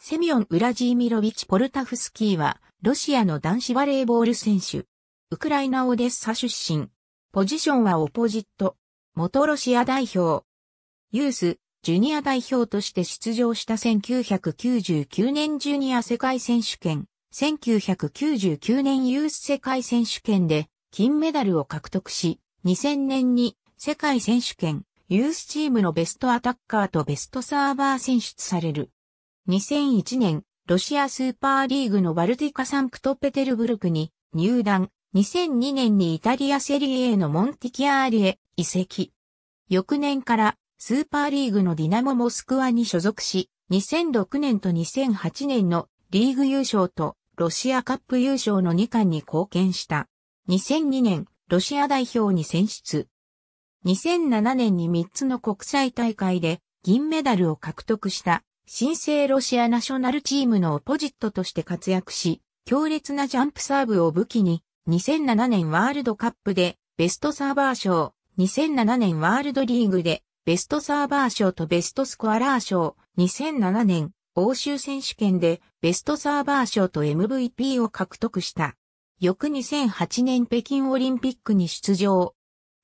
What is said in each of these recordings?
セミオン・ウラジーミロビチ・ポルタフスキーは、ロシアの男子バレーボール選手。ウクライナオデッサ出身。ポジションはオポジット。元ロシア代表。ユース、ジュニア代表として出場した1999年ジュニア世界選手権、1999年ユース世界選手権で金メダルを獲得し、2000年に世界選手権、ユースチームのベストアタッカーとベストサーバー選出される。2001年、ロシアスーパーリーグのバルティカサンクトペテルブルクに入団。2002年にイタリアセリエのモンティキアーリへ移籍。翌年からスーパーリーグのディナモモスクワに所属し、2006年と2008年のリーグ優勝とロシアカップ優勝の2冠に貢献した。2002年、ロシア代表に選出。2007年に3つの国際大会で銀メダルを獲得した新生ロシアナショナルチームのオポジットとして活躍し、強烈なジャンプサーブを武器に、2007年ワールドカップでベストサーバー賞、2007年ワールドリーグでベストサーバー賞とベストスコアラー賞、2007年欧州選手権でベストサーバー賞と MVP を獲得した。翌2008年北京オリンピックに出場。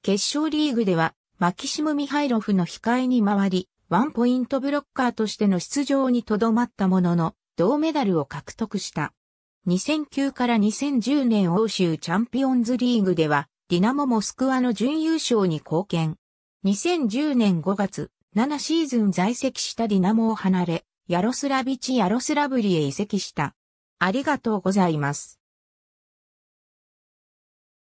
決勝リーグではマキシム・ミハイロフの控えに回り、ワンポイントブロッカーとしての出場にとどまったものの、銅メダルを獲得した。2009から2010年欧州チャンピオンズリーグでは、ディナモモスクワの準優勝に貢献。2010年5月、7シーズン在籍したディナモを離れ、ヤロスラビチ・ヤロスラブリへ移籍した。ありがとうございます。